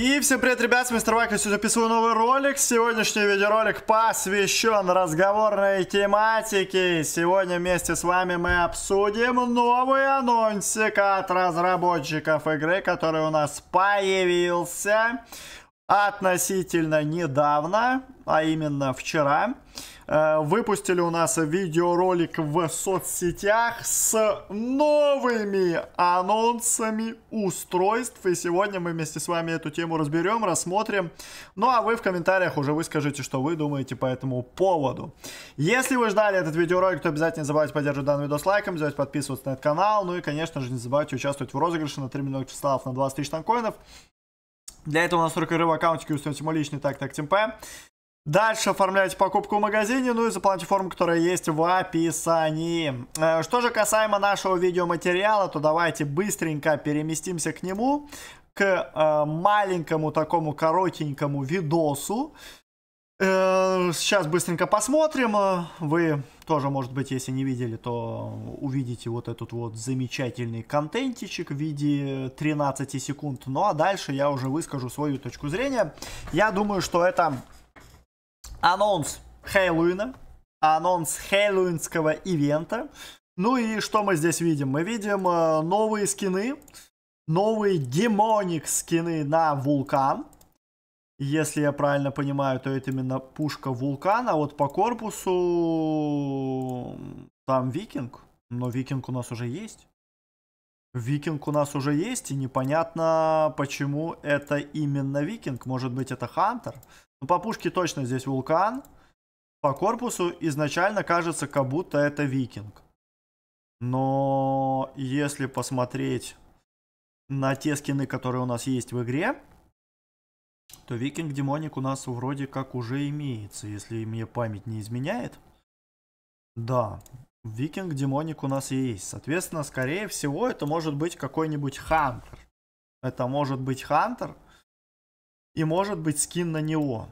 И всем привет, ребят, с Мистер Майк, я сегодня записываю новый ролик. Сегодняшний видеоролик посвящен разговорной тематике. Сегодня вместе с вами мы обсудим новый анонсик от разработчиков игры, который у нас появился относительно недавно, а именно вчера, э, выпустили у нас видеоролик в соцсетях с новыми анонсами устройств. И сегодня мы вместе с вами эту тему разберем, рассмотрим. Ну а вы в комментариях уже выскажите, что вы думаете по этому поводу. Если вы ждали этот видеоролик, то обязательно не забывайте поддерживать данный видос лайком, не подписываться на этот канал. Ну и, конечно же, не забывайте участвовать в розыгрыше на 3 минуты числов на 20 тысяч танкоинов. Для этого у нас только рыба аккаунтики установить мой личный так так темп. Дальше оформляйте покупку в магазине, ну и заполняйте форму, которая есть в описании. Э, что же касаемо нашего видеоматериала, то давайте быстренько переместимся к нему, к э, маленькому такому коротенькому видосу, Э, сейчас быстренько посмотрим. Вы тоже, может быть, если не видели, то увидите вот этот вот замечательный контентичек в виде 13 секунд. Ну а дальше я уже выскажу свою точку зрения. Я думаю, что это анонс Хэллоуина, анонс хэллоуинского ивента. Ну и что мы здесь видим? Мы видим э, новые скины, новые демоник скины на вулкан. Если я правильно понимаю, то это именно пушка вулкана. Вот по корпусу там викинг. Но викинг у нас уже есть. Викинг у нас уже есть, и непонятно, почему это именно викинг. Может быть, это хантер. Но ну, по пушке точно здесь вулкан. По корпусу изначально кажется, как будто это викинг. Но если посмотреть на те скины, которые у нас есть в игре, то Викинг Демоник у нас вроде как уже имеется, если мне память не изменяет. Да, Викинг Демоник у нас есть. Соответственно, скорее всего, это может быть какой-нибудь Хантер. Это может быть Хантер и может быть скин на него.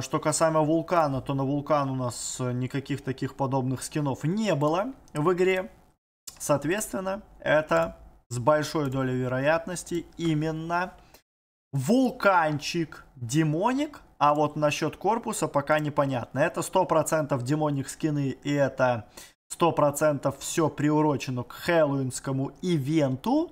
Что касаемо Вулкана, то на Вулкан у нас никаких таких подобных скинов не было в игре. Соответственно, это с большой долей вероятности именно Вулканчик демоник, а вот насчет корпуса пока непонятно. Это 100% демоник скины и это 100% все приурочено к хэллоуинскому ивенту.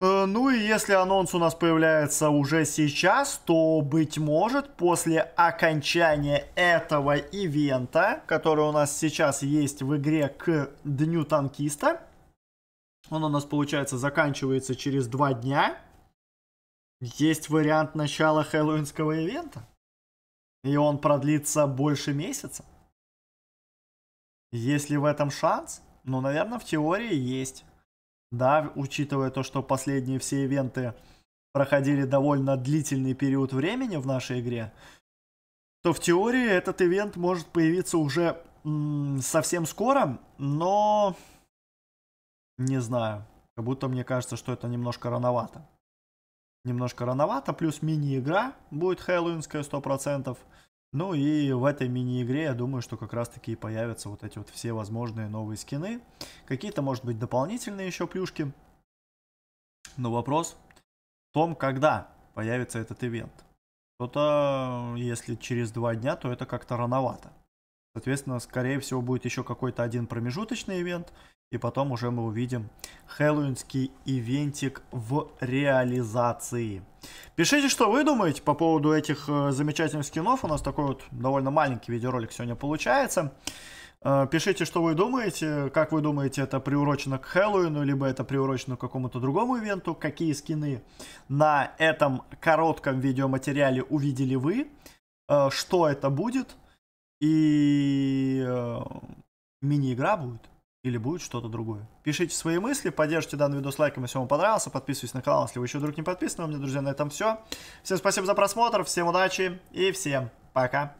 Э, ну и если анонс у нас появляется уже сейчас, то, быть может, после окончания этого ивента, который у нас сейчас есть в игре к Дню Танкиста, он у нас, получается, заканчивается через два дня – есть вариант начала хэллоуинского ивента? И он продлится больше месяца? Есть ли в этом шанс? Ну, наверное, в теории есть. Да, учитывая то, что последние все ивенты проходили довольно длительный период времени в нашей игре, то в теории этот ивент может появиться уже совсем скоро, но не знаю. Как будто мне кажется, что это немножко рановато немножко рановато, плюс мини-игра будет хэллоуинская 100%. Ну и в этой мини-игре, я думаю, что как раз-таки и появятся вот эти вот все возможные новые скины. Какие-то, может быть, дополнительные еще плюшки. Но вопрос в том, когда появится этот ивент. Кто-то, если через два дня, то это как-то рановато. Соответственно, скорее всего, будет еще какой-то один промежуточный ивент. И потом уже мы увидим хэллоуинский ивентик в реализации. Пишите, что вы думаете по поводу этих э, замечательных скинов. У нас такой вот довольно маленький видеоролик сегодня получается. Э, пишите, что вы думаете, как вы думаете, это приурочено к Хэллоуину, либо это приурочено к какому-то другому ивенту, какие скины на этом коротком видеоматериале увидели вы, э, что это будет, и мини-игра будет или будет что-то другое. Пишите свои мысли, поддержите данный видос лайком, если вам понравился, подписывайтесь на канал, если вы еще вдруг не подписаны. А у меня, друзья, на этом все. Всем спасибо за просмотр, всем удачи и всем пока.